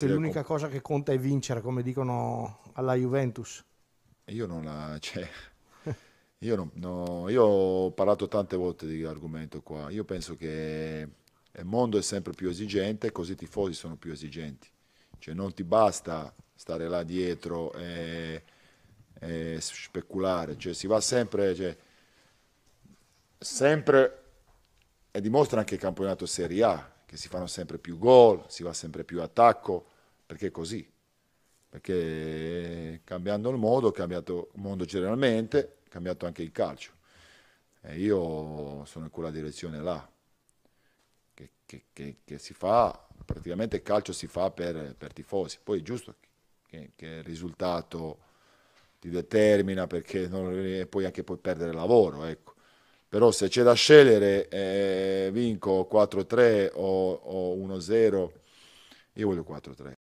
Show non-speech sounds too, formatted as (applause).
Cioè, l'unica cosa che conta è vincere, come dicono alla Juventus. Io non la... (laughs) Cioè, io, non, no, io ho parlato tante volte di argomento qua. Io penso che il mondo è sempre più esigente, così i tifosi sono più esigenti. Cioè, non ti basta stare là dietro e, e speculare. Cioè, si va sempre... Cioè, sempre... E dimostra anche il campionato Serie A che si fanno sempre più gol, si va sempre più attacco, perché è così. Perché cambiando il modo, cambiato il mondo generalmente, cambiato anche il calcio. E io sono in quella direzione là, che, che, che, che si fa, praticamente il calcio si fa per, per tifosi. Poi è giusto che, il risultato ti determina perché non, e poi anche puoi perdere lavoro, ecco però se c'è da scegliere eh, vinco 4-3 o, o 1-0, io voglio 4-3.